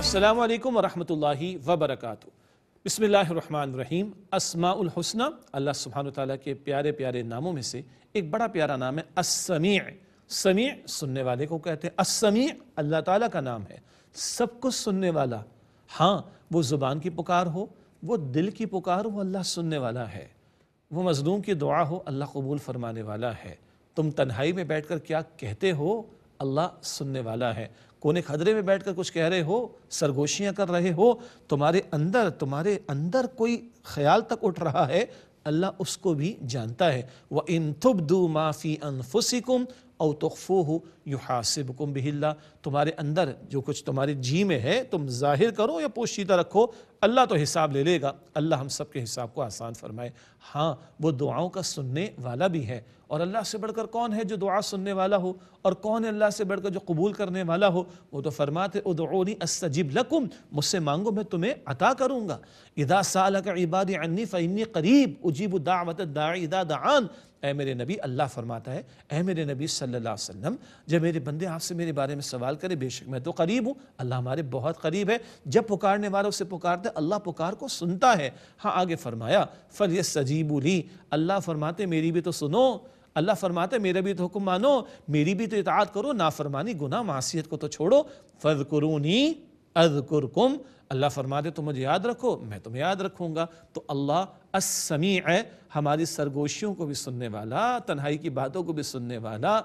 السلام علیکم ورحمۃ اللہ وبرکاتہ بسم اللہ الرحمن الرحیم اسماء الحسنہ اللہ سبحانہ وتعالی کے پیارے پیارے ناموں میں سے ایک بڑا پیارا نام ہے السمیع سمیع سننے والے کو کہتے ہیں السمیع اللہ تعالیٰ کا نام ہے سب کو سننے والا ہاں وہ زبان کی پکار ہو وہ دل کی پکار ہو اللہ سننے والا ہے وہ مظلوم کی دعا ہو اللہ قبول فرمانے والا ہے تم تنہائی میں بیٹھ کر کیا کہتے ہو اللہ سننے والا ہے کونے خدرے میں بیٹھ کر کچھ کہہ رہے ہو سرگوشیاں کر رہے ہو تمہارے اندر تمہارے اندر کوئی خیال تک اٹھ رہا ہے اللہ اس کو بھی جانتا ہے وَإِن تُبْدُوا مَا فِي أَنفُسِكُمْ او تخفو ہو یو اللہ تمہارے اندر جو کچھ تمہاری جی میں ہے تم ظاہر کرو یا پوشیدہ رکھو اللہ تو حساب لے لے گا اللہ ہم سب کے حساب کو آسان فرمائے ہاں وہ دعاؤں کا سننے والا بھی ہے اور اللہ سے بڑھ کر کون ہے جو دعا سننے والا ہو اور کون ہے اللہ سے بڑھ کر جو قبول کرنے والا ہو وہ تو فرماتے ادعونی استجب لکم مجھ سے مانگو میں تمہیں عطا کروں گا اذا سالک عباد عنی فانی قریب اجیب دعوت دا اذا دعان اے میرے نبی اللہ فرماتا ہے اے میرے نبی صلی صلی اللہ علیہ وسلم جب میرے بندے آپ سے میرے بارے میں سوال کرے بے شک میں تو قریب ہوں اللہ ہمارے بہت قریب ہے جب پکارنے والا اسے پکارتا ہے اللہ پکار کو سنتا ہے ہاں آگے فرمایا فَلْيَسْتَجِيبُ لِي اللہ فرماتے ہیں میری بھی تو سنو اللہ فرماتے ہے میرے بھی تو حکم مانو میری بھی تو اطاعت کرو نافرمانی گناہ معصیت کو تو چھوڑو فَذْكُرُونِي اَذْكُرْكُمْ اللہ فرما دے تو مجھے یاد رکھو میں تمہیں یاد رکھوں گا تو اللہ السمیع ہے ہماری سرگوشیوں کو بھی سننے والا تنہائی کی باتوں کو بھی سننے والا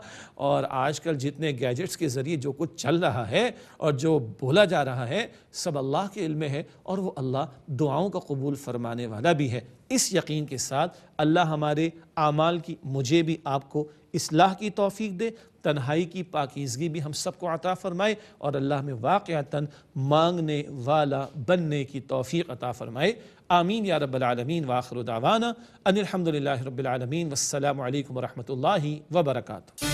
اور آج کل جتنے گیجٹس کے ذریعے جو کچھ چل رہا ہے اور جو بولا جا رہا ہے سب اللہ کے علم ہے اور وہ اللہ دعاؤں کا قبول فرمانے والا بھی ہے اس یقین کے ساتھ اللہ ہمارے اعمال کی مجھے بھی آپ کو اصلاح کی توفیق دے تنہائی کی پاکیزگی بھی ہم سب کو عطا فرمائے اور اللہ میں واقعتاً مانگنے والا تعالی بننے کی توفیق عطا فرمائے آمین یا رب العالمین وآخر دعوانا ان الحمدللہ رب العالمین والسلام علیکم ورحمت اللہ وبرکاتہ